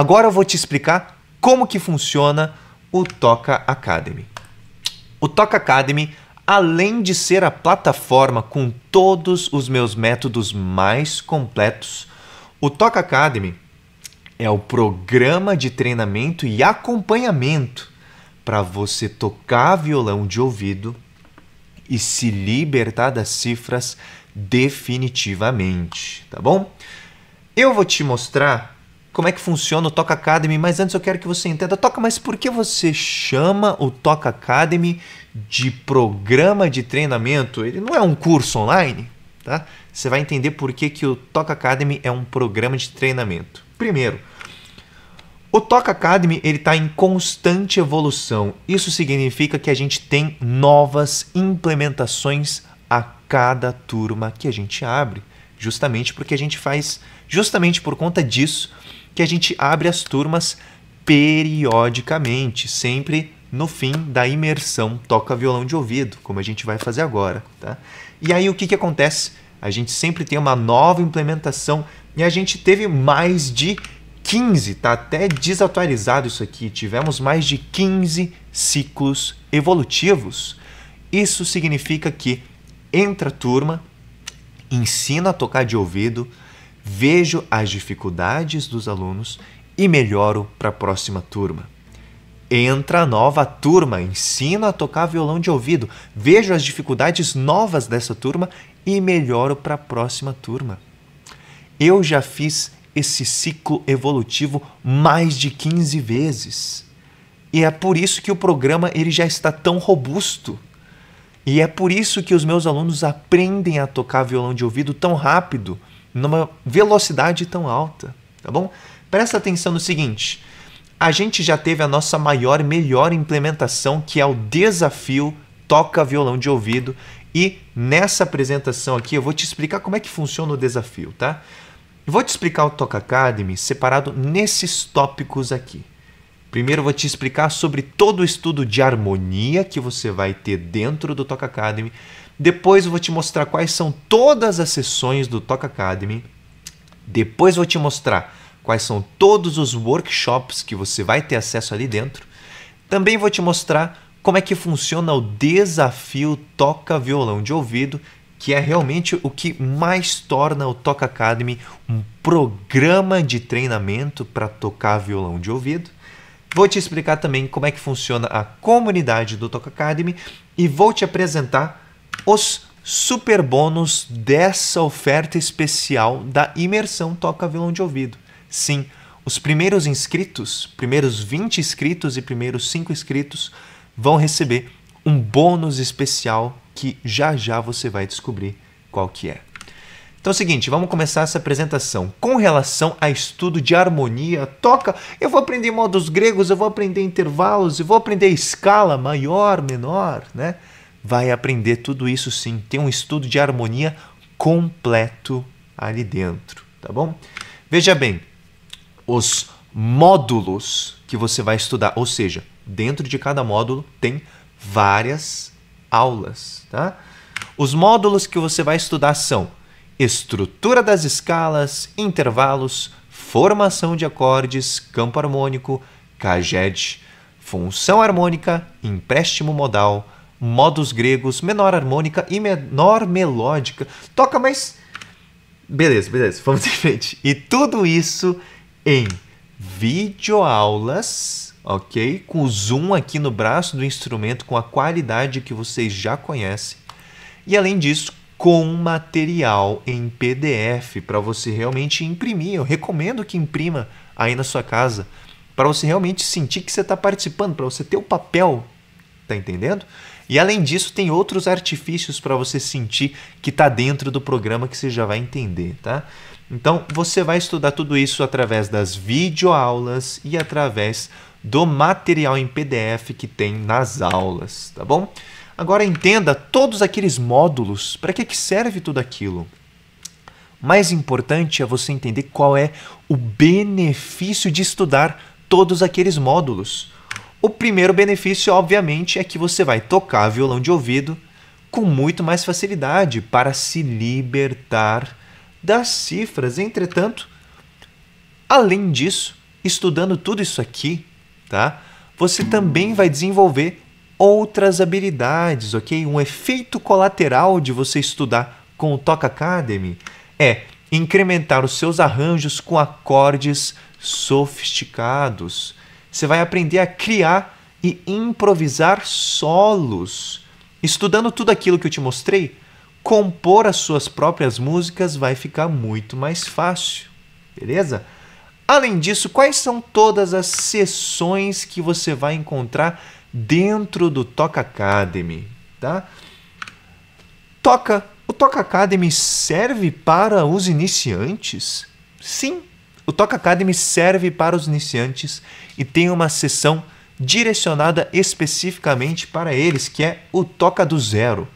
Agora eu vou te explicar como que funciona o Toca Academy. O Toca Academy, além de ser a plataforma com todos os meus métodos mais completos, o Toca Academy é o programa de treinamento e acompanhamento para você tocar violão de ouvido e se libertar das cifras definitivamente, tá bom? Eu vou te mostrar como é que funciona o Toca Academy, mas antes eu quero que você entenda, Toca, mas por que você chama o Toca Academy de programa de treinamento? Ele não é um curso online, tá? Você vai entender por que, que o Toca Academy é um programa de treinamento. Primeiro, o Toca Academy ele está em constante evolução. Isso significa que a gente tem novas implementações a cada turma que a gente abre, justamente porque a gente faz, justamente por conta disso, que a gente abre as turmas periodicamente, sempre no fim da imersão toca violão de ouvido, como a gente vai fazer agora. Tá? E aí o que, que acontece? A gente sempre tem uma nova implementação e a gente teve mais de 15, tá até desatualizado isso aqui. Tivemos mais de 15 ciclos evolutivos. Isso significa que entra a turma, ensina a tocar de ouvido, vejo as dificuldades dos alunos e melhoro para a próxima turma. Entra nova turma, ensino a tocar violão de ouvido, vejo as dificuldades novas dessa turma e melhoro para a próxima turma. Eu já fiz esse ciclo evolutivo mais de 15 vezes. E é por isso que o programa ele já está tão robusto. E é por isso que os meus alunos aprendem a tocar violão de ouvido tão rápido numa velocidade tão alta, tá bom? Presta atenção no seguinte: a gente já teve a nossa maior, melhor implementação, que é o desafio toca violão de ouvido. E nessa apresentação aqui eu vou te explicar como é que funciona o desafio, tá? vou te explicar o Toca Academy separado nesses tópicos aqui. Primeiro eu vou te explicar sobre todo o estudo de harmonia que você vai ter dentro do Toca Academy. Depois eu vou te mostrar quais são todas as sessões do Toca Academy. Depois vou te mostrar quais são todos os workshops que você vai ter acesso ali dentro. Também vou te mostrar como é que funciona o desafio Toca Violão de Ouvido, que é realmente o que mais torna o Toca Academy um programa de treinamento para tocar violão de ouvido. Vou te explicar também como é que funciona a comunidade do Toca Academy e vou te apresentar os bônus dessa oferta especial da imersão Toca Violão de Ouvido. Sim, os primeiros inscritos, primeiros 20 inscritos e primeiros 5 inscritos vão receber um bônus especial que já já você vai descobrir qual que é. Então é o seguinte, vamos começar essa apresentação. Com relação a estudo de harmonia, toca, eu vou aprender modos gregos, eu vou aprender intervalos, eu vou aprender escala maior, menor, né? vai aprender tudo isso sim. Tem um estudo de harmonia completo ali dentro, tá bom? Veja bem, os módulos que você vai estudar, ou seja, dentro de cada módulo tem várias aulas, tá? Os módulos que você vai estudar são estrutura das escalas, intervalos, formação de acordes, campo harmônico, caged, função harmônica, empréstimo modal, modos gregos, menor harmônica e menor melódica. Toca mais. Beleza, beleza, vamos em frente. E tudo isso em videoaulas, ok? Com o zoom aqui no braço do instrumento, com a qualidade que vocês já conhecem. E além disso, com material em PDF para você realmente imprimir. Eu recomendo que imprima aí na sua casa para você realmente sentir que você está participando, para você ter o papel, tá entendendo? E além disso, tem outros artifícios para você sentir que está dentro do programa que você já vai entender, tá? Então, você vai estudar tudo isso através das videoaulas e através do material em PDF que tem nas aulas, tá bom? Agora entenda todos aqueles módulos, para que, que serve tudo aquilo? Mais importante é você entender qual é o benefício de estudar todos aqueles módulos. O primeiro benefício, obviamente, é que você vai tocar violão de ouvido com muito mais facilidade para se libertar das cifras. Entretanto, além disso, estudando tudo isso aqui, tá? Você também vai desenvolver outras habilidades, ok? Um efeito colateral de você estudar com o Toca Academy é incrementar os seus arranjos com acordes sofisticados. Você vai aprender a criar e improvisar solos. Estudando tudo aquilo que eu te mostrei, compor as suas próprias músicas vai ficar muito mais fácil, beleza? Além disso, quais são todas as sessões que você vai encontrar dentro do Toca Academy, tá? Toca, o Toca Academy serve para os iniciantes? Sim, o Toca Academy serve para os iniciantes e tem uma sessão direcionada especificamente para eles, que é o Toca do Zero,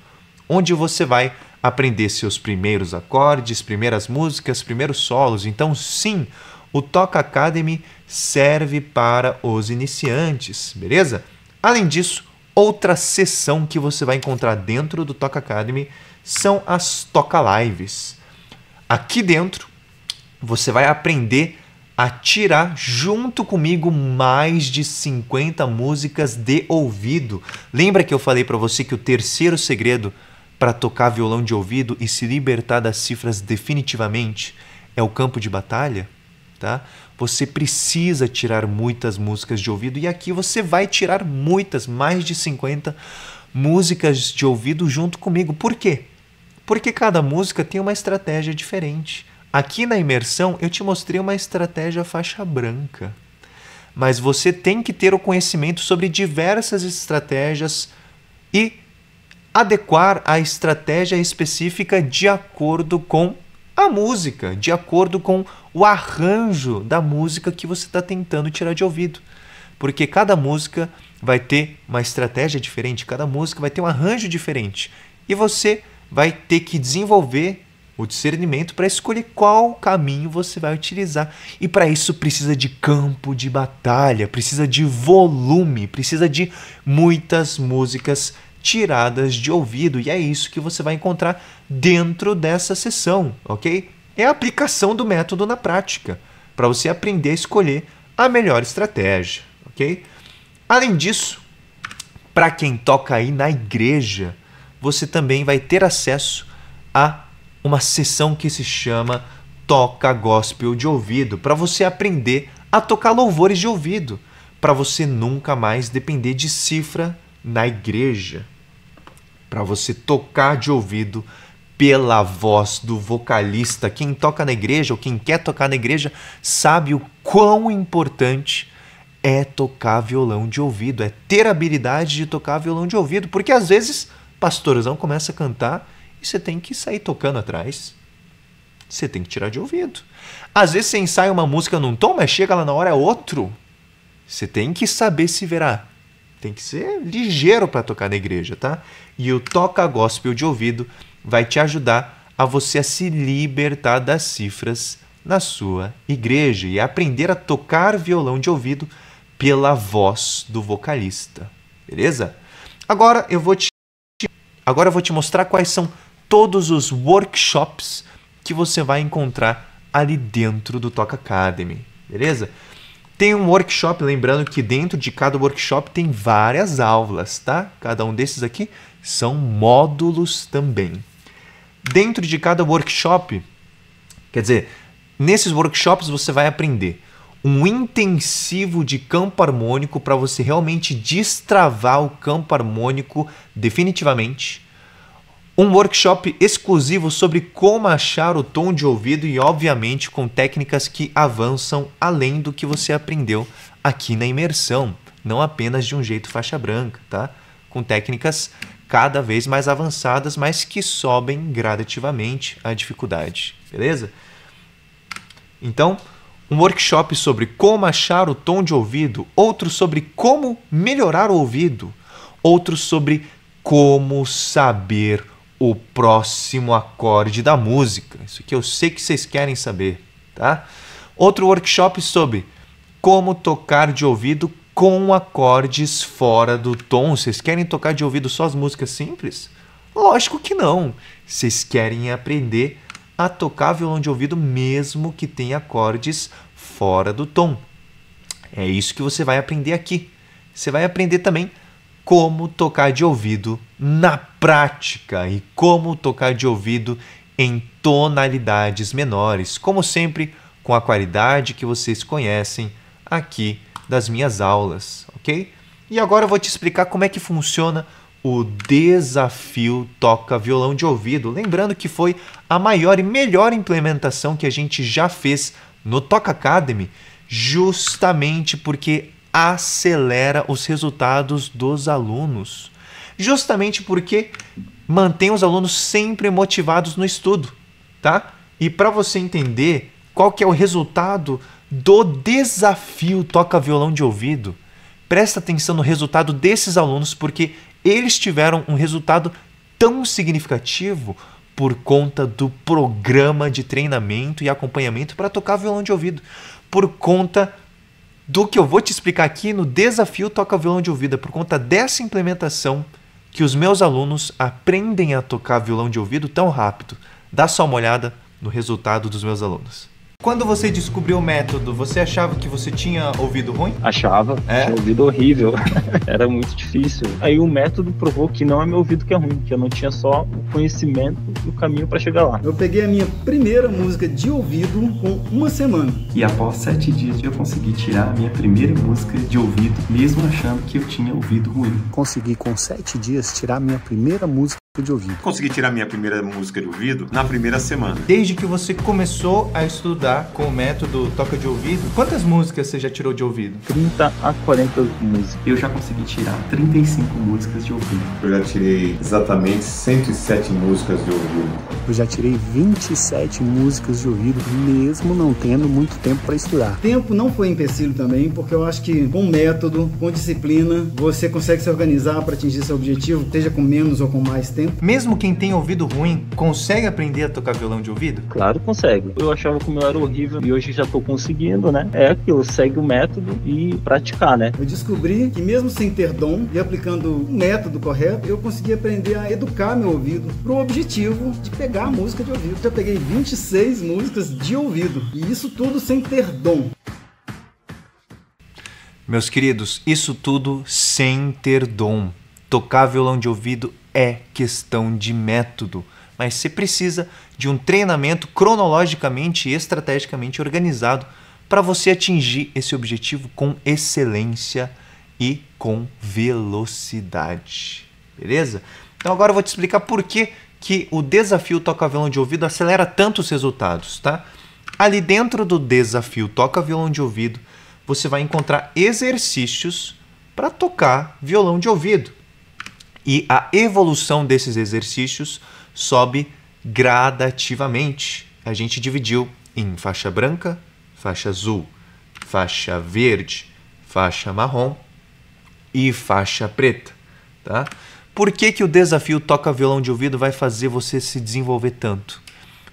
onde você vai aprender seus primeiros acordes, primeiras músicas, primeiros solos. Então, sim, o Toca Academy serve para os iniciantes, beleza? Além disso, outra sessão que você vai encontrar dentro do Toca Academy são as Toca Lives. Aqui dentro você vai aprender a tirar junto comigo mais de 50 músicas de ouvido. Lembra que eu falei para você que o terceiro segredo para tocar violão de ouvido e se libertar das cifras definitivamente é o campo de batalha, tá? Você precisa tirar muitas músicas de ouvido e aqui você vai tirar muitas, mais de 50 músicas de ouvido junto comigo. Por quê? Porque cada música tem uma estratégia diferente. Aqui na imersão eu te mostrei uma estratégia faixa branca, mas você tem que ter o conhecimento sobre diversas estratégias e adequar a estratégia específica de acordo com a música, de acordo com o arranjo da música que você está tentando tirar de ouvido. Porque cada música vai ter uma estratégia diferente, cada música vai ter um arranjo diferente. E você vai ter que desenvolver o discernimento para escolher qual caminho você vai utilizar. E para isso precisa de campo de batalha, precisa de volume, precisa de muitas músicas tiradas de ouvido. E é isso que você vai encontrar dentro dessa sessão, ok? É a aplicação do método na prática, para você aprender a escolher a melhor estratégia, ok? Além disso, para quem toca aí na igreja, você também vai ter acesso a uma sessão que se chama Toca Gospel de Ouvido, para você aprender a tocar louvores de ouvido, para você nunca mais depender de cifra na igreja, para você tocar de ouvido pela voz do vocalista. Quem toca na igreja ou quem quer tocar na igreja sabe o quão importante é tocar violão de ouvido, é ter a habilidade de tocar violão de ouvido, porque às vezes pastorzão começa a cantar e você tem que sair tocando atrás. Você tem que tirar de ouvido. Às vezes você ensaia uma música num tom, mas chega lá na hora é outro. Você tem que saber se verá, Tem que ser ligeiro para tocar na igreja, tá? E o toca gospel de ouvido vai te ajudar a você a se libertar das cifras na sua igreja e aprender a tocar violão de ouvido pela voz do vocalista. Beleza? Agora eu vou te agora eu vou te mostrar quais são todos os workshops que você vai encontrar ali dentro do Toca Academy, beleza? Tem um workshop, lembrando que dentro de cada workshop tem várias aulas, tá? Cada um desses aqui são módulos também. Dentro de cada workshop, quer dizer, nesses workshops você vai aprender um intensivo de campo harmônico para você realmente destravar o campo harmônico definitivamente um workshop exclusivo sobre como achar o tom de ouvido e, obviamente, com técnicas que avançam além do que você aprendeu aqui na imersão, não apenas de um jeito faixa branca, tá? Com técnicas cada vez mais avançadas, mas que sobem gradativamente a dificuldade, beleza? Então, um workshop sobre como achar o tom de ouvido, outro sobre como melhorar o ouvido, outro sobre como saber o próximo acorde da música. Isso que eu sei que vocês querem saber, tá? Outro workshop sobre como tocar de ouvido com acordes fora do tom. Vocês querem tocar de ouvido só as músicas simples? Lógico que não. Vocês querem aprender a tocar violão de ouvido mesmo que tenha acordes fora do tom. É isso que você vai aprender aqui. Você vai aprender também como tocar de ouvido na prática e como tocar de ouvido em tonalidades menores, como sempre com a qualidade que vocês conhecem aqui das minhas aulas, ok? E agora eu vou te explicar como é que funciona o desafio toca violão de ouvido, lembrando que foi a maior e melhor implementação que a gente já fez no Toca Academy, justamente porque acelera os resultados dos alunos, justamente porque mantém os alunos sempre motivados no estudo, tá? E para você entender qual que é o resultado do desafio toca violão de ouvido, presta atenção no resultado desses alunos porque eles tiveram um resultado tão significativo por conta do programa de treinamento e acompanhamento para tocar violão de ouvido, por conta do que eu vou te explicar aqui no Desafio Toca Violão de Ouvido. É por conta dessa implementação que os meus alunos aprendem a tocar violão de ouvido tão rápido. Dá só uma olhada no resultado dos meus alunos. Quando você descobriu o método, você achava que você tinha ouvido ruim? Achava. É? Tinha ouvido horrível. Era muito difícil. Aí o método provou que não é meu ouvido que é ruim, que eu não tinha só o conhecimento e o caminho para chegar lá. Eu peguei a minha primeira música de ouvido com uma semana. E após sete dias eu consegui tirar a minha primeira música de ouvido, mesmo achando que eu tinha ouvido ruim. Consegui com sete dias tirar a minha primeira música de ouvido. Consegui tirar minha primeira música de ouvido na primeira semana. Desde que você começou a estudar com o método toca de ouvido, quantas músicas você já tirou de ouvido? 30 a 40 músicas. Eu já consegui tirar 35 músicas de ouvido. Eu já tirei exatamente 107 músicas de ouvido. Eu já tirei 27 músicas de ouvido, mesmo não tendo muito tempo para estudar. Tempo não foi empecilho também, porque eu acho que com método, com disciplina, você consegue se organizar para atingir seu objetivo, seja com menos ou com mais tempo tempo. Mesmo quem tem ouvido ruim, consegue aprender a tocar violão de ouvido? Claro, consegue. Eu achava que o meu era horrível e hoje já tô conseguindo, né? É aquilo, segue o método e praticar, né? Eu descobri que mesmo sem ter dom e aplicando o método correto, eu consegui aprender a educar meu ouvido pro objetivo de pegar a música de ouvido. Já peguei 26 músicas de ouvido e isso tudo sem ter dom. Meus queridos, isso tudo sem ter dom. Tocar violão de ouvido é questão de método, mas você precisa de um treinamento cronologicamente e estrategicamente organizado para você atingir esse objetivo com excelência e com velocidade. Beleza? Então agora eu vou te explicar por que, que o desafio toca violão de ouvido acelera tanto os resultados, tá? Ali dentro do desafio toca violão de ouvido, você vai encontrar exercícios para tocar violão de ouvido e a evolução desses exercícios sobe gradativamente. A gente dividiu em faixa branca, faixa azul, faixa verde, faixa marrom e faixa preta, tá? Por que, que o desafio toca violão de ouvido vai fazer você se desenvolver tanto?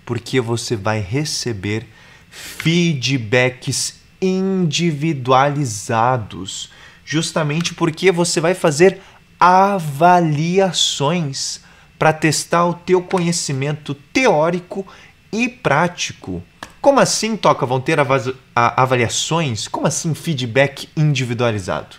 Porque você vai receber feedbacks individualizados, justamente porque você vai fazer avaliações para testar o teu conhecimento teórico e prático. Como assim, Toca, vão ter avaliações? Como assim feedback individualizado?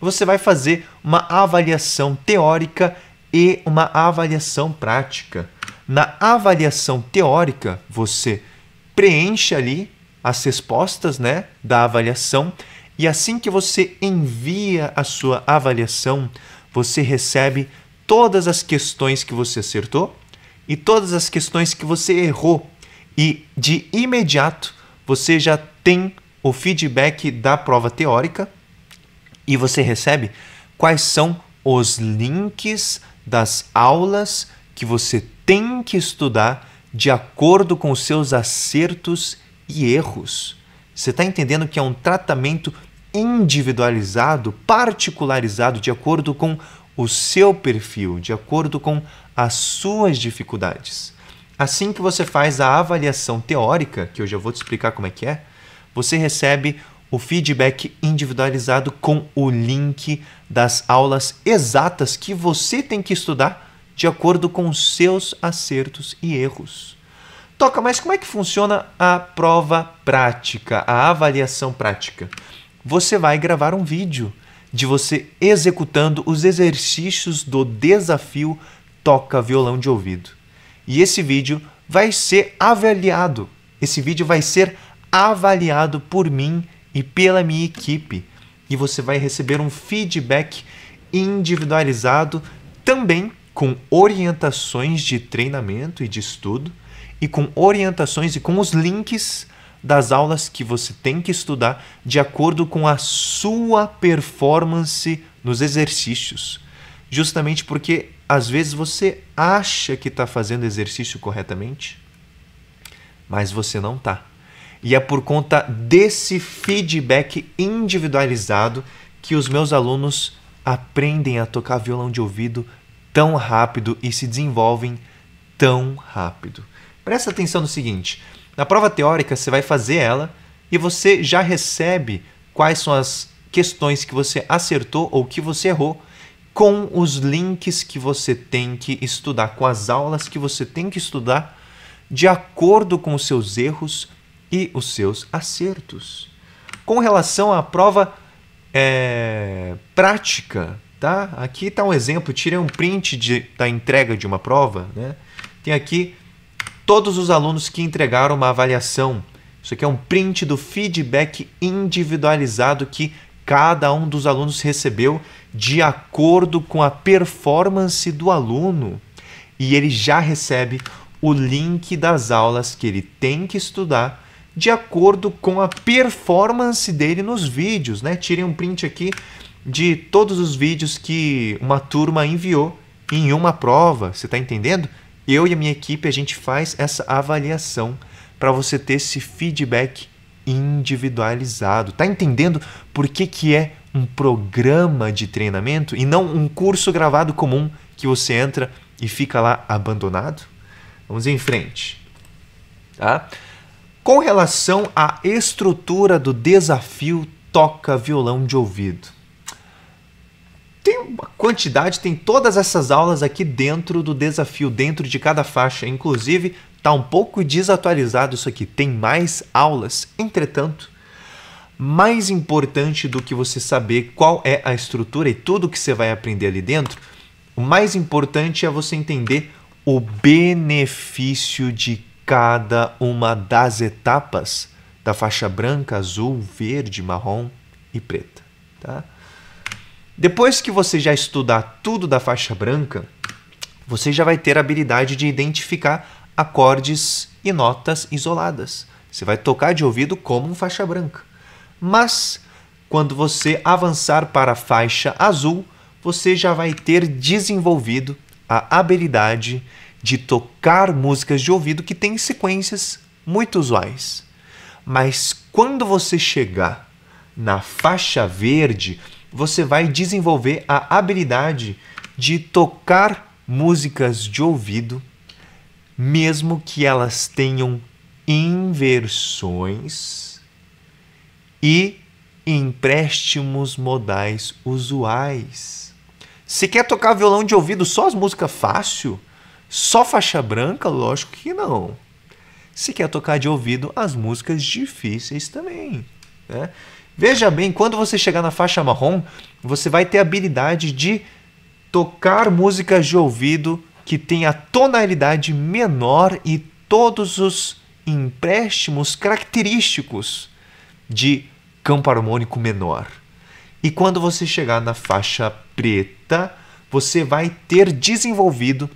Você vai fazer uma avaliação teórica e uma avaliação prática. Na avaliação teórica, você preenche ali as respostas né, da avaliação e assim que você envia a sua avaliação, você recebe todas as questões que você acertou e todas as questões que você errou. E de imediato você já tem o feedback da prova teórica e você recebe quais são os links das aulas que você tem que estudar de acordo com os seus acertos e erros. Você está entendendo que é um tratamento individualizado, particularizado de acordo com o seu perfil, de acordo com as suas dificuldades. Assim que você faz a avaliação teórica, que eu já vou te explicar como é que é, você recebe o feedback individualizado com o link das aulas exatas que você tem que estudar de acordo com os seus acertos e erros. Toca, mas como é que funciona a prova prática, a avaliação prática? você vai gravar um vídeo de você executando os exercícios do desafio Toca Violão de Ouvido. E esse vídeo vai ser avaliado. Esse vídeo vai ser avaliado por mim e pela minha equipe. E você vai receber um feedback individualizado também com orientações de treinamento e de estudo e com orientações e com os links das aulas que você tem que estudar de acordo com a sua performance nos exercícios. Justamente porque às vezes você acha que está fazendo exercício corretamente, mas você não está. E é por conta desse feedback individualizado que os meus alunos aprendem a tocar violão de ouvido tão rápido e se desenvolvem tão rápido. Presta atenção no seguinte: na prova teórica, você vai fazer ela e você já recebe quais são as questões que você acertou ou que você errou com os links que você tem que estudar, com as aulas que você tem que estudar de acordo com os seus erros e os seus acertos. Com relação à prova é, prática, tá? Aqui está um exemplo, tirei um print de, da entrega de uma prova, né? Tem aqui todos os alunos que entregaram uma avaliação. Isso aqui é um print do feedback individualizado que cada um dos alunos recebeu de acordo com a performance do aluno. E ele já recebe o link das aulas que ele tem que estudar de acordo com a performance dele nos vídeos, né? Tirem um print aqui de todos os vídeos que uma turma enviou em uma prova, você está entendendo? eu e a minha equipe a gente faz essa avaliação para você ter esse feedback individualizado. Tá entendendo por que, que é um programa de treinamento e não um curso gravado comum que você entra e fica lá abandonado? Vamos em frente. Tá? Com relação à estrutura do desafio toca violão de ouvido tem uma quantidade, tem todas essas aulas aqui dentro do desafio, dentro de cada faixa. Inclusive, tá um pouco desatualizado isso aqui. Tem mais aulas. Entretanto, mais importante do que você saber qual é a estrutura e tudo que você vai aprender ali dentro, o mais importante é você entender o benefício de cada uma das etapas da faixa branca, azul, verde, marrom e preta, tá? Depois que você já estudar tudo da faixa branca, você já vai ter a habilidade de identificar acordes e notas isoladas. Você vai tocar de ouvido como um faixa branca. Mas quando você avançar para a faixa azul, você já vai ter desenvolvido a habilidade de tocar músicas de ouvido que têm sequências muito usuais. Mas quando você chegar na faixa verde, você vai desenvolver a habilidade de tocar músicas de ouvido, mesmo que elas tenham inversões e empréstimos modais usuais. Se quer tocar violão de ouvido só as músicas fácil, só faixa branca, lógico que não. Se quer tocar de ouvido as músicas difíceis também, né? Veja bem, quando você chegar na faixa marrom, você vai ter a habilidade de tocar músicas de ouvido que tem a tonalidade menor e todos os empréstimos característicos de campo harmônico menor. E quando você chegar na faixa preta, você vai ter desenvolvido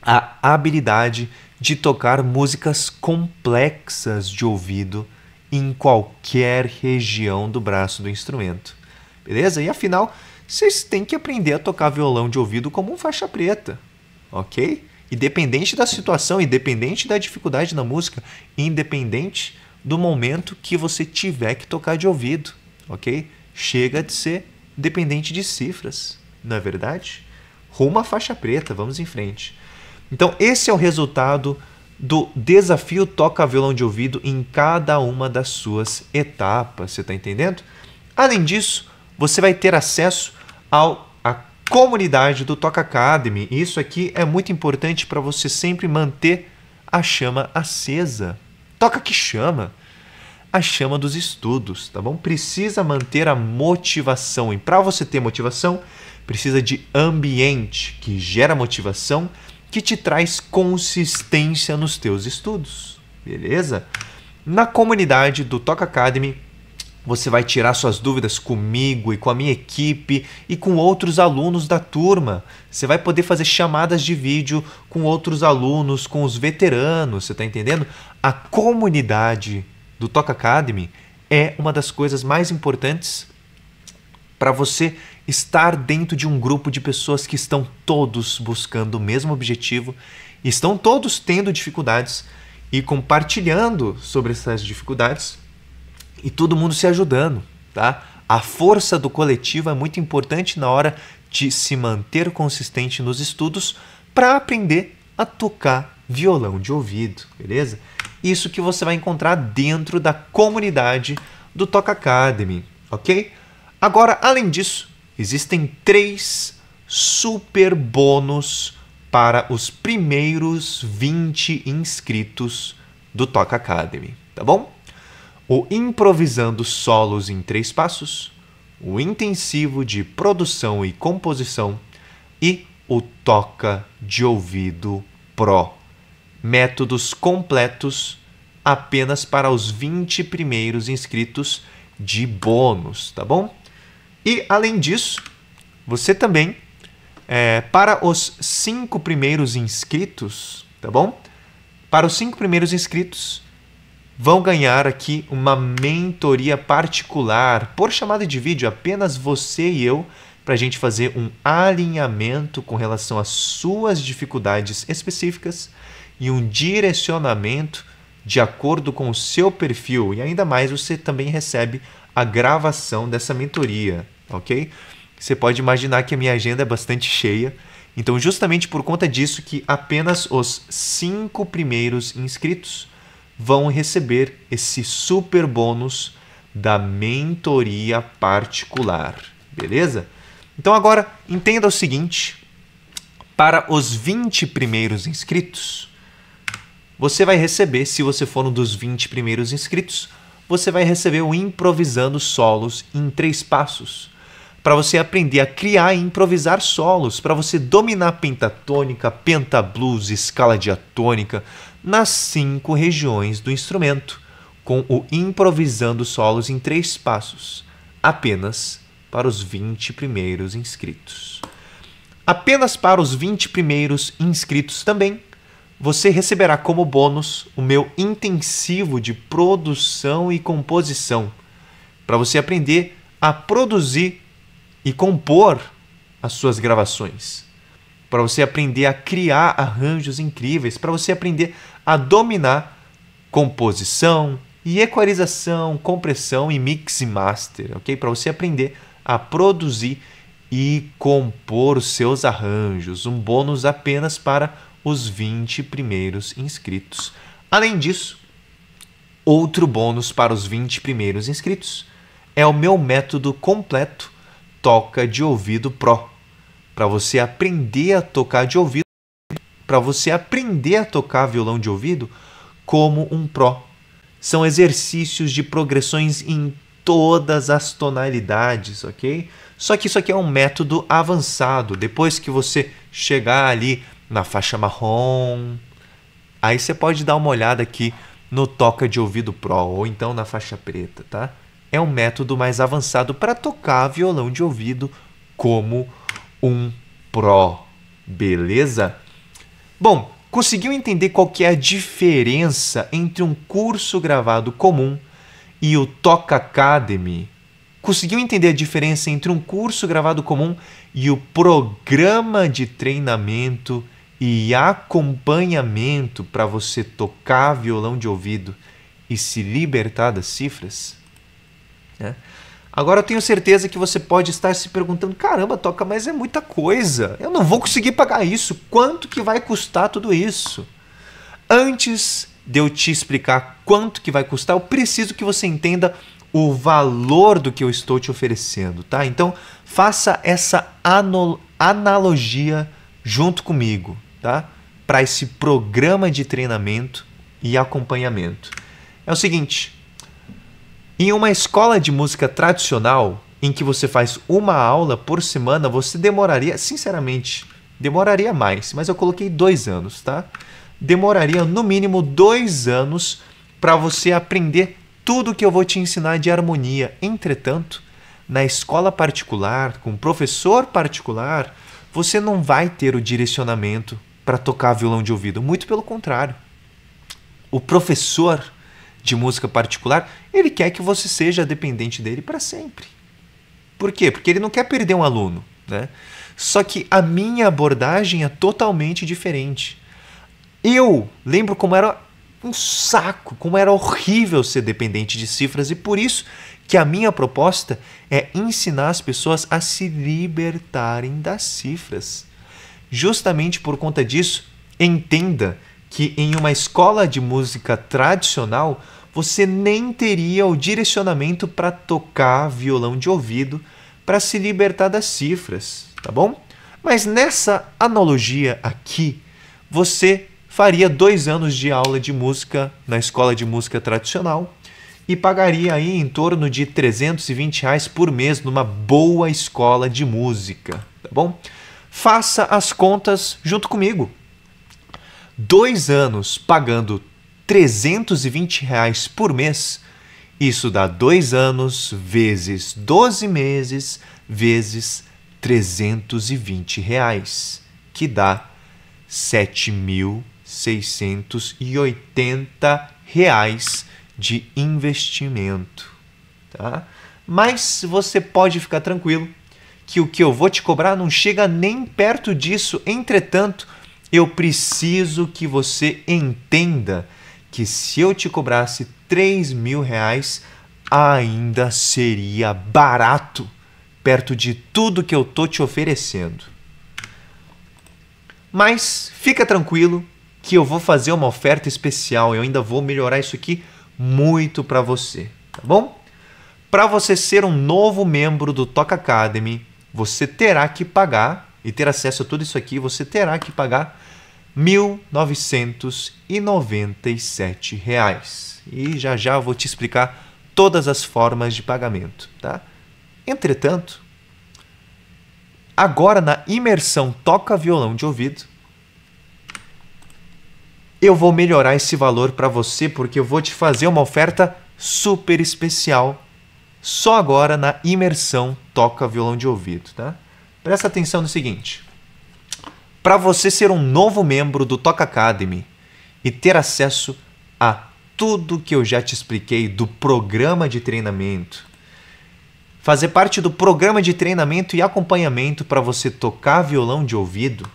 a habilidade de tocar músicas complexas de ouvido em qualquer região do braço do instrumento. Beleza? E afinal, vocês têm que aprender a tocar violão de ouvido como um faixa preta, ok? Independente da situação, independente da dificuldade da música, independente do momento que você tiver que tocar de ouvido, ok? Chega de ser dependente de cifras, não é verdade? Rumo à faixa preta, vamos em frente. Então, esse é o resultado do desafio toca violão de ouvido em cada uma das suas etapas, você está entendendo? Além disso, você vai ter acesso ao a comunidade do Toca Academy. Isso aqui é muito importante para você sempre manter a chama acesa. Toca que chama a chama dos estudos, tá bom? Precisa manter a motivação. E para você ter motivação, precisa de ambiente que gera motivação que te traz consistência nos teus estudos, beleza? Na comunidade do Toca Academy, você vai tirar suas dúvidas comigo e com a minha equipe e com outros alunos da turma. Você vai poder fazer chamadas de vídeo com outros alunos, com os veteranos, você está entendendo? A comunidade do Toca Academy é uma das coisas mais importantes para você estar dentro de um grupo de pessoas que estão todos buscando o mesmo objetivo, estão todos tendo dificuldades e compartilhando sobre essas dificuldades e todo mundo se ajudando, tá? A força do coletivo é muito importante na hora de se manter consistente nos estudos para aprender a tocar violão de ouvido, beleza? Isso que você vai encontrar dentro da comunidade do Toca Academy, ok? Agora, além disso, existem três super bônus para os primeiros 20 inscritos do Toca Academy, tá bom? O Improvisando Solos em Três Passos, o Intensivo de Produção e Composição e o Toca de Ouvido Pro. Métodos completos apenas para os 20 primeiros inscritos de bônus, tá bom? E além disso, você também, é, para os cinco primeiros inscritos, tá bom? Para os cinco primeiros inscritos, vão ganhar aqui uma mentoria particular por chamada de vídeo, apenas você e eu, para a gente fazer um alinhamento com relação às suas dificuldades específicas e um direcionamento de acordo com o seu perfil. E ainda mais, você também recebe a gravação dessa mentoria, ok? Você pode imaginar que a minha agenda é bastante cheia, então justamente por conta disso que apenas os cinco primeiros inscritos vão receber esse super bônus da mentoria particular, beleza? Então agora entenda o seguinte, para os 20 primeiros inscritos, você vai receber, se você for um dos 20 primeiros inscritos, você vai receber o improvisando solos em três passos. Para você aprender a criar e improvisar solos, para você dominar pentatônica, pentablues, escala diatônica nas cinco regiões do instrumento, com o improvisando solos em três passos, apenas para os 20 primeiros inscritos. Apenas para os 20 primeiros inscritos também você receberá como bônus o meu intensivo de produção e composição, para você aprender a produzir e compor as suas gravações, para você aprender a criar arranjos incríveis, para você aprender a dominar composição e equalização, compressão e mix e master, ok? Para você aprender a produzir e compor os seus arranjos, um bônus apenas para os 20 primeiros inscritos. Além disso, outro bônus para os 20 primeiros inscritos é o meu método completo Toca de Ouvido Pro, para você aprender a tocar de ouvido, para você aprender a tocar violão de ouvido como um pro. São exercícios de progressões em todas as tonalidades, ok? Só que isso aqui é um método avançado. Depois que você chegar ali na faixa marrom. Aí você pode dar uma olhada aqui no toca de ouvido Pro ou então na faixa preta, tá? É um método mais avançado para tocar violão de ouvido como um Pro, beleza? Bom, conseguiu entender qual que é a diferença entre um curso gravado comum e o Toca Academy? Conseguiu entender a diferença entre um curso gravado comum e o programa de treinamento e acompanhamento para você tocar violão de ouvido e se libertar das cifras? Né? Agora eu tenho certeza que você pode estar se perguntando: caramba, toca, mas é muita coisa. Eu não vou conseguir pagar isso. Quanto que vai custar tudo isso? Antes de eu te explicar quanto que vai custar, eu preciso que você entenda o valor do que eu estou te oferecendo, tá? Então faça essa analogia junto comigo tá? para esse programa de treinamento e acompanhamento. É o seguinte: em uma escola de música tradicional, em que você faz uma aula por semana, você demoraria, sinceramente, demoraria mais, mas eu coloquei dois anos, tá? Demoraria no mínimo dois anos para você aprender tudo que eu vou te ensinar de harmonia. Entretanto, na escola particular, com professor particular, você não vai ter o direcionamento para tocar violão de ouvido. Muito pelo contrário. O professor de música particular, ele quer que você seja dependente dele para sempre. Por quê? Porque ele não quer perder um aluno, né? Só que a minha abordagem é totalmente diferente. Eu lembro como era um saco, como era horrível ser dependente de cifras e por isso que a minha proposta é ensinar as pessoas a se libertarem das cifras. Justamente por conta disso, entenda que em uma escola de música tradicional você nem teria o direcionamento para tocar violão de ouvido para se libertar das cifras, tá bom? Mas nessa analogia aqui, você faria dois anos de aula de música na escola de música tradicional e pagaria aí em torno de 320 reais por mês numa boa escola de música, tá bom? faça as contas junto comigo. Dois anos pagando 320 reais por mês, isso dá dois anos vezes 12 meses vezes 320 reais, que dá 7.680 reais de investimento. Tá? Mas você pode ficar tranquilo que o que eu vou te cobrar não chega nem perto disso. Entretanto, eu preciso que você entenda que se eu te cobrasse 3 mil reais, ainda seria barato perto de tudo que eu tô te oferecendo. Mas fica tranquilo que eu vou fazer uma oferta especial, eu ainda vou melhorar isso aqui muito para você, tá bom? Para você ser um novo membro do Toca Academy, você terá que pagar, e ter acesso a tudo isso aqui, você terá que pagar R$ 1.997. E já já vou te explicar todas as formas de pagamento, tá? Entretanto, agora na imersão toca violão de ouvido, eu vou melhorar esse valor para você porque eu vou te fazer uma oferta super especial só agora na imersão toca violão de ouvido, tá? Presta atenção no seguinte: para você ser um novo membro do Toca Academy e ter acesso a tudo que eu já te expliquei do programa de treinamento, fazer parte do programa de treinamento e acompanhamento para você tocar violão de ouvido,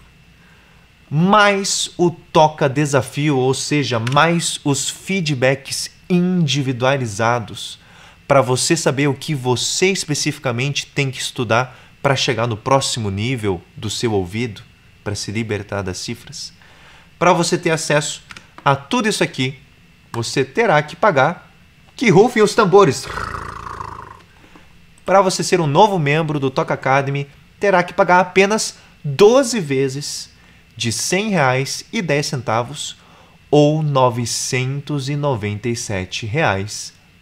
mais o toca desafio, ou seja, mais os feedbacks individualizados para você saber o que você especificamente tem que estudar para chegar no próximo nível do seu ouvido, para se libertar das cifras. Para você ter acesso a tudo isso aqui, você terá que pagar que rufem os tambores. Para você ser um novo membro do Toca Academy, terá que pagar apenas 12 vezes de R$ 100,10 ou R$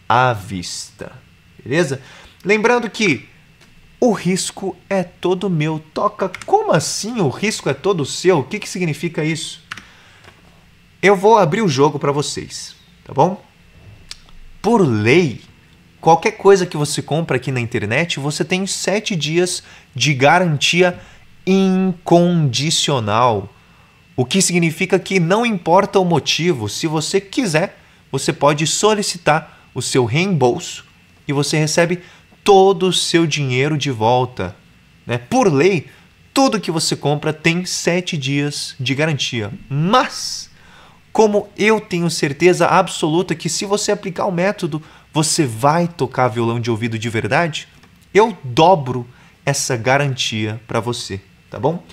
à vista. Beleza? Lembrando que o risco é todo meu. Toca, como assim o risco é todo seu? O que, que significa isso? Eu vou abrir o jogo para vocês, tá bom? Por lei, qualquer coisa que você compra aqui na internet, você tem sete dias de garantia incondicional. O que significa que não importa o motivo, se você quiser, você pode solicitar o seu reembolso e você recebe todo o seu dinheiro de volta. Né? Por lei, tudo que você compra tem 7 dias de garantia. Mas, como eu tenho certeza absoluta que se você aplicar o método, você vai tocar violão de ouvido de verdade, eu dobro essa garantia para você, tá bom?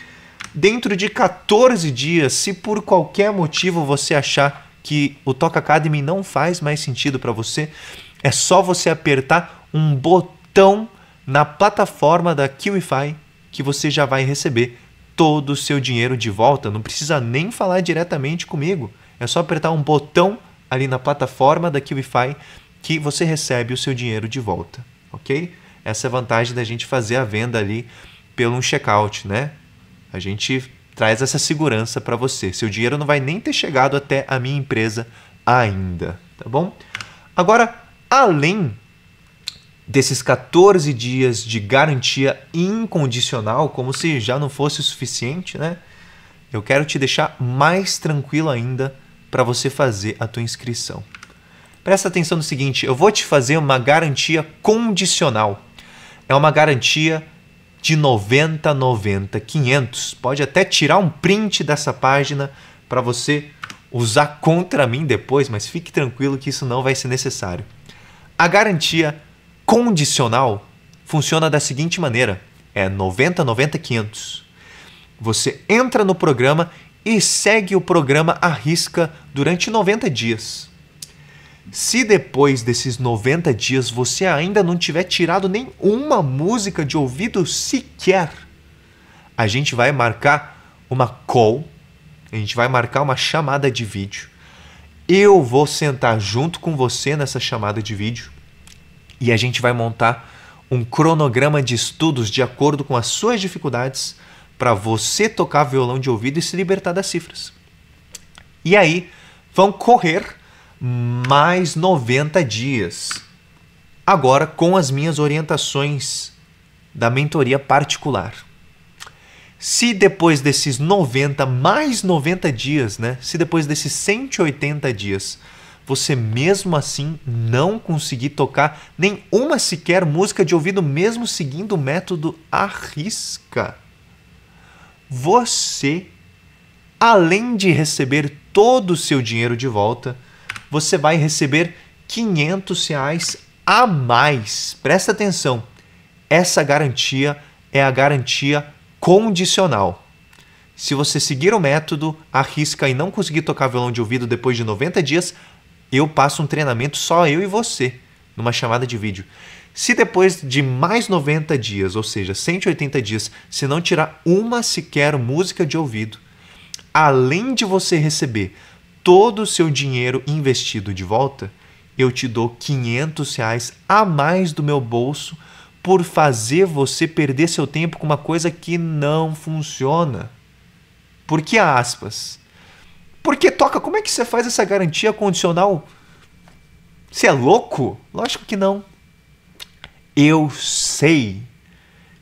Dentro de 14 dias, se por qualquer motivo você achar que o Toca Academy não faz mais sentido para você, é só você apertar um botão na plataforma da QIFI que você já vai receber todo o seu dinheiro de volta. Não precisa nem falar diretamente comigo. É só apertar um botão ali na plataforma da QIFI que você recebe o seu dinheiro de volta, ok? Essa é a vantagem da gente fazer a venda ali pelo um checkout, né? A gente traz essa segurança para você. Seu dinheiro não vai nem ter chegado até a minha empresa ainda, tá bom? Agora, além desses 14 dias de garantia incondicional, como se já não fosse o suficiente, né? Eu quero te deixar mais tranquilo ainda para você fazer a tua inscrição. Presta atenção no seguinte, eu vou te fazer uma garantia condicional. É uma garantia de 90 90 500. Pode até tirar um print dessa página para você usar contra mim depois, mas fique tranquilo que isso não vai ser necessário. A garantia condicional funciona da seguinte maneira: é 90 90 500. Você entra no programa e segue o programa à risca durante 90 dias. Se depois desses 90 dias você ainda não tiver tirado nem uma música de ouvido sequer, a gente vai marcar uma call, a gente vai marcar uma chamada de vídeo. Eu vou sentar junto com você nessa chamada de vídeo e a gente vai montar um cronograma de estudos de acordo com as suas dificuldades para você tocar violão de ouvido e se libertar das cifras. E aí, vão correr mais 90 dias. Agora com as minhas orientações da mentoria particular. Se depois desses 90 mais 90 dias, né? Se depois desses 180 dias, você mesmo assim não conseguir tocar nenhuma sequer música de ouvido mesmo seguindo o método arrisca, você além de receber todo o seu dinheiro de volta, você vai receber 500 reais a mais. Presta atenção, essa garantia é a garantia condicional. Se você seguir o método, arrisca e não conseguir tocar violão de ouvido depois de 90 dias, eu passo um treinamento só eu e você, numa chamada de vídeo. Se depois de mais 90 dias, ou seja, 180 dias, se não tirar uma sequer música de ouvido, além de você receber todo o seu dinheiro investido de volta, eu te dou 500 reais a mais do meu bolso por fazer você perder seu tempo com uma coisa que não funciona. Por que aspas? Porque, Toca, como é que você faz essa garantia condicional? Você é louco? Lógico que não. Eu sei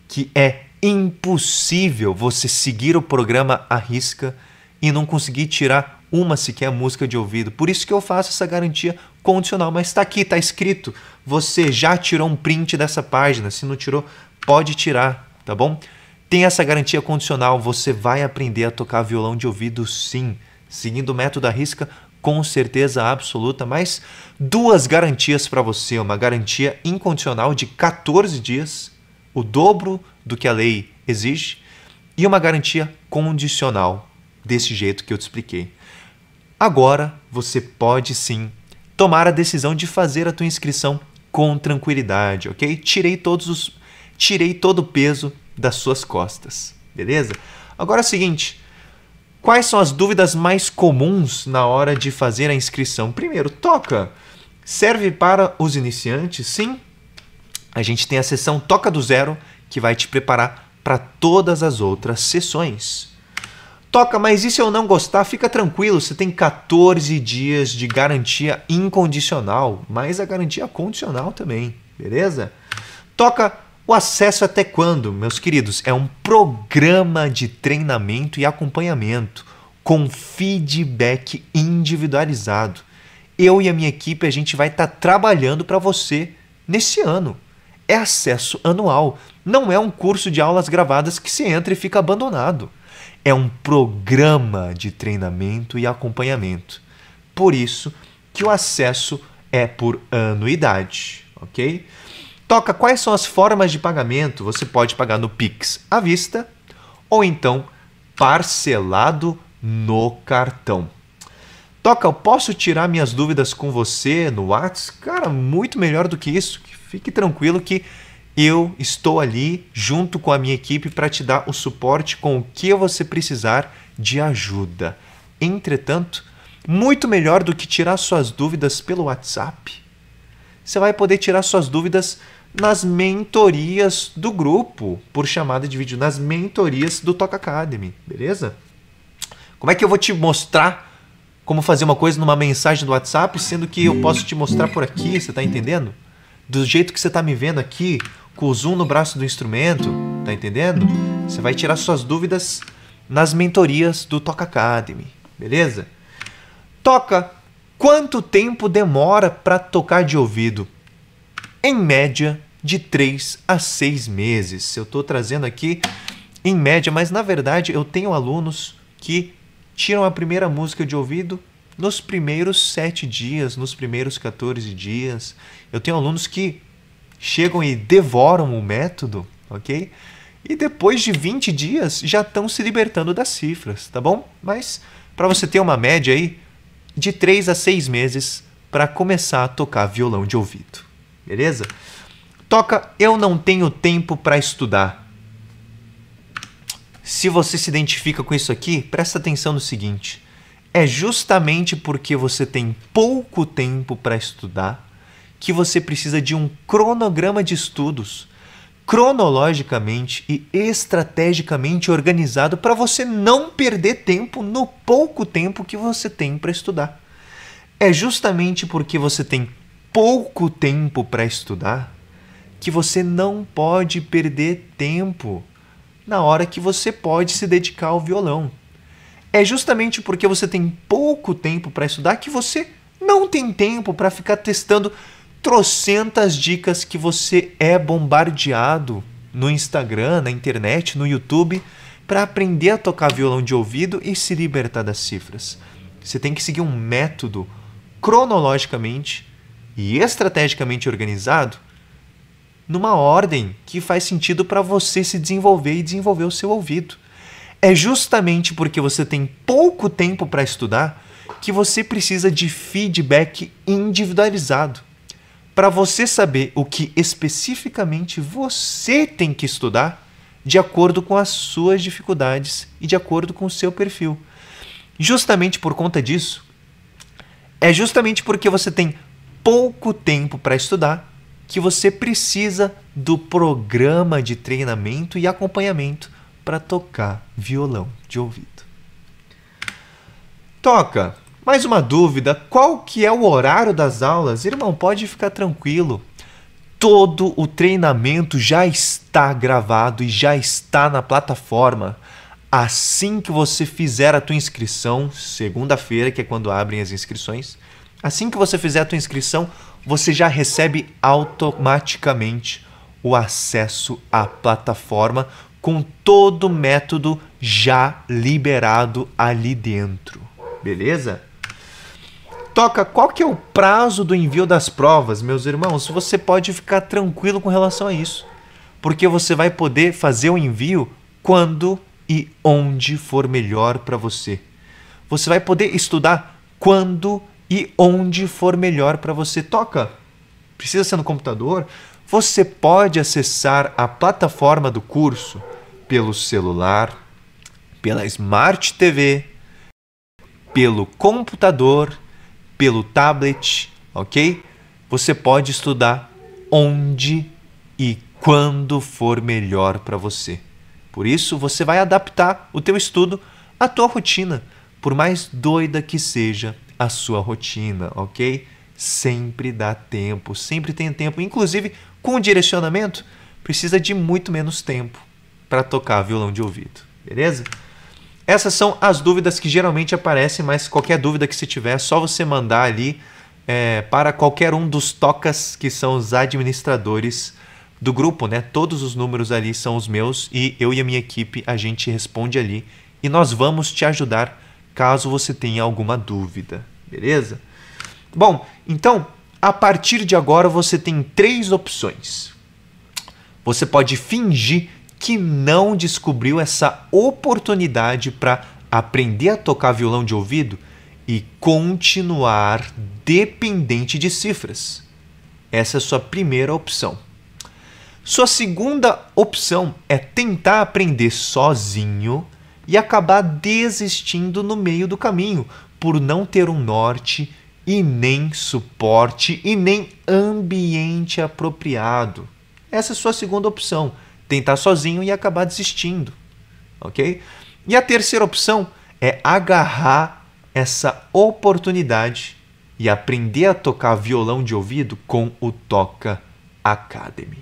que é impossível você seguir o programa à risca e não conseguir tirar uma sequer música de ouvido. Por isso que eu faço essa garantia condicional. Mas está aqui, está escrito. Você já tirou um print dessa página. Se não tirou, pode tirar, tá bom? Tem essa garantia condicional. Você vai aprender a tocar violão de ouvido sim. Seguindo o método da risca, com certeza absoluta, mas duas garantias para você: uma garantia incondicional de 14 dias, o dobro do que a lei exige, e uma garantia condicional, desse jeito que eu te expliquei. Agora você pode sim tomar a decisão de fazer a tua inscrição com tranquilidade, ok? Tirei todos os tirei todo o peso das suas costas, beleza? Agora é o seguinte, quais são as dúvidas mais comuns na hora de fazer a inscrição? Primeiro, toca serve para os iniciantes? Sim. A gente tem a sessão Toca do Zero que vai te preparar para todas as outras sessões. Toca, mas e se eu não gostar? Fica tranquilo, você tem 14 dias de garantia incondicional, mais a garantia condicional também, beleza? Toca o acesso até quando, meus queridos? É um programa de treinamento e acompanhamento com feedback individualizado. Eu e a minha equipe a gente vai estar tá trabalhando para você nesse ano. É acesso anual, não é um curso de aulas gravadas que se entra e fica abandonado é um programa de treinamento e acompanhamento. Por isso que o acesso é por anuidade, ok? Toca quais são as formas de pagamento. Você pode pagar no Pix à vista ou então parcelado no cartão. Toca, eu posso tirar minhas dúvidas com você no WhatsApp? Cara, muito melhor do que isso. Fique tranquilo que eu estou ali junto com a minha equipe para te dar o suporte com o que você precisar de ajuda. Entretanto, muito melhor do que tirar suas dúvidas pelo WhatsApp. Você vai poder tirar suas dúvidas nas mentorias do grupo, por chamada de vídeo, nas mentorias do Toca Academy, beleza? Como é que eu vou te mostrar como fazer uma coisa numa mensagem do WhatsApp, sendo que eu posso te mostrar por aqui, você está entendendo? do jeito que você está me vendo aqui, com o zoom no braço do instrumento, tá entendendo? Você vai tirar suas dúvidas nas mentorias do Toca Academy, beleza? Toca, quanto tempo demora para tocar de ouvido? Em média, de 3 a 6 meses. Eu estou trazendo aqui em média, mas na verdade eu tenho alunos que tiram a primeira música de ouvido nos primeiros sete dias, nos primeiros 14 dias. Eu tenho alunos que chegam e devoram o método, ok? E depois de 20 dias já estão se libertando das cifras, tá bom? Mas para você ter uma média aí, de 3 a 6 meses para começar a tocar violão de ouvido, beleza? Toca Eu Não Tenho Tempo para Estudar. Se você se identifica com isso aqui, presta atenção no seguinte: é justamente porque você tem pouco tempo para estudar que você precisa de um cronograma de estudos cronologicamente e estrategicamente organizado para você não perder tempo no pouco tempo que você tem para estudar. É justamente porque você tem pouco tempo para estudar que você não pode perder tempo na hora que você pode se dedicar ao violão é justamente porque você tem pouco tempo para estudar que você não tem tempo para ficar testando trocentas dicas que você é bombardeado no Instagram, na internet, no YouTube para aprender a tocar violão de ouvido e se libertar das cifras. Você tem que seguir um método cronologicamente e estrategicamente organizado numa ordem que faz sentido para você se desenvolver e desenvolver o seu ouvido. É justamente porque você tem pouco tempo para estudar que você precisa de feedback individualizado. Para você saber o que especificamente você tem que estudar de acordo com as suas dificuldades e de acordo com o seu perfil. Justamente por conta disso, é justamente porque você tem pouco tempo para estudar que você precisa do programa de treinamento e acompanhamento para tocar violão de ouvido. Toca. Mais uma dúvida, qual que é o horário das aulas? Irmão, pode ficar tranquilo. Todo o treinamento já está gravado e já está na plataforma. Assim que você fizer a tua inscrição, segunda-feira, que é quando abrem as inscrições, assim que você fizer a tua inscrição, você já recebe automaticamente o acesso à plataforma com todo o método já liberado ali dentro. Beleza? Toca, qual que é o prazo do envio das provas, meus irmãos? Você pode ficar tranquilo com relação a isso, porque você vai poder fazer o envio quando e onde for melhor para você. Você vai poder estudar quando e onde for melhor para você. Toca, precisa ser no computador? Você pode acessar a plataforma do curso pelo celular, pela Smart TV, pelo computador, pelo tablet, ok? Você pode estudar onde e quando for melhor para você. Por isso, você vai adaptar o teu estudo à tua rotina, por mais doida que seja a sua rotina, ok? Sempre dá tempo, sempre tem tempo. Inclusive, com o direcionamento, precisa de muito menos tempo para tocar violão de ouvido, beleza? Essas são as dúvidas que geralmente aparecem, mas qualquer dúvida que você tiver, é só você mandar ali é, para qualquer um dos tocas que são os administradores do grupo, né? Todos os números ali são os meus e eu e a minha equipe a gente responde ali e nós vamos te ajudar caso você tenha alguma dúvida, beleza? Bom, então a partir de agora você tem três opções. Você pode fingir que não descobriu essa oportunidade para aprender a tocar violão de ouvido e continuar dependente de cifras? Essa é a sua primeira opção. Sua segunda opção é tentar aprender sozinho e acabar desistindo no meio do caminho por não ter um norte e nem suporte e nem ambiente apropriado. Essa é a sua segunda opção tentar sozinho e acabar desistindo, ok? E a terceira opção é agarrar essa oportunidade e aprender a tocar violão de ouvido com o Toca Academy.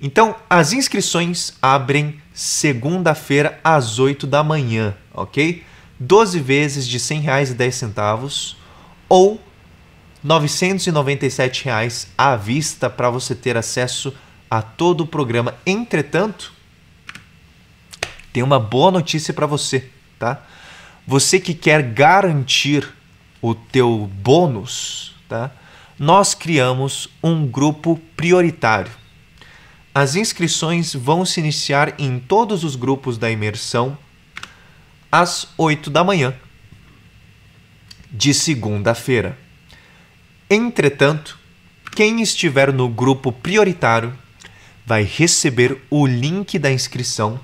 Então, as inscrições abrem segunda-feira às 8 da manhã, ok? 12 vezes de R$ 100,10 ou R$ à vista para você ter acesso a a todo o programa. Entretanto, tem uma boa notícia para você, tá? Você que quer garantir o teu bônus, tá? Nós criamos um grupo prioritário. As inscrições vão se iniciar em todos os grupos da imersão às 8 da manhã de segunda-feira. Entretanto, quem estiver no grupo prioritário vai receber o link da inscrição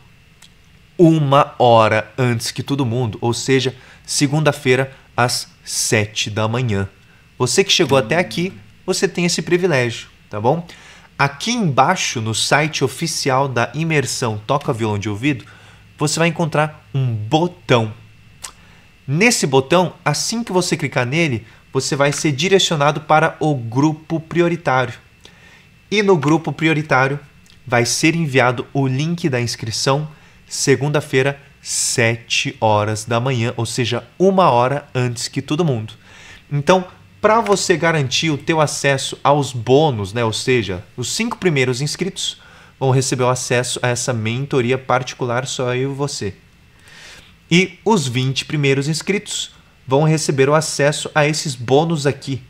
uma hora antes que todo mundo, ou seja, segunda-feira às 7 da manhã. Você que chegou até aqui, você tem esse privilégio, tá bom? Aqui embaixo, no site oficial da imersão Toca Violão de Ouvido, você vai encontrar um botão. Nesse botão, assim que você clicar nele, você vai ser direcionado para o grupo prioritário. E no grupo prioritário, vai ser enviado o link da inscrição segunda-feira, 7 horas da manhã, ou seja, uma hora antes que todo mundo. Então, para você garantir o teu acesso aos bônus, né? ou seja, os cinco primeiros inscritos vão receber o acesso a essa mentoria particular só eu e você. E os 20 primeiros inscritos vão receber o acesso a esses bônus aqui,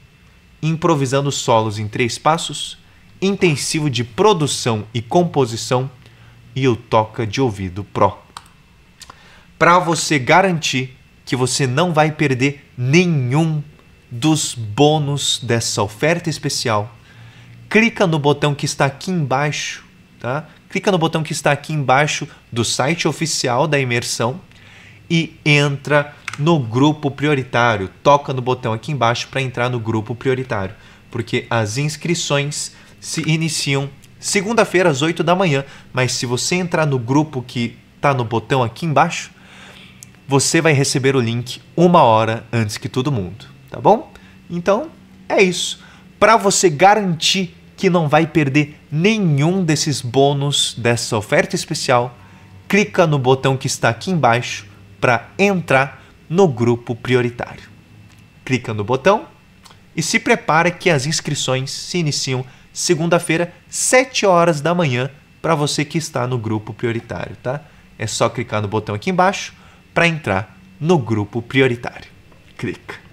improvisando solos em três passos, intensivo de produção e composição e o toca de ouvido Pro. Para você garantir que você não vai perder nenhum dos bônus dessa oferta especial, clica no botão que está aqui embaixo, tá? Clica no botão que está aqui embaixo do site oficial da imersão e entra no grupo prioritário. Toca no botão aqui embaixo para entrar no grupo prioritário, porque as inscrições se iniciam segunda-feira às 8 da manhã, mas se você entrar no grupo que está no botão aqui embaixo, você vai receber o link uma hora antes que todo mundo, tá bom? Então é isso. Para você garantir que não vai perder nenhum desses bônus dessa oferta especial, clica no botão que está aqui embaixo para entrar no grupo prioritário. Clica no botão e se prepara que as inscrições se iniciam segunda-feira, 7 horas da manhã, para você que está no grupo prioritário, tá? É só clicar no botão aqui embaixo para entrar no grupo prioritário. Clica.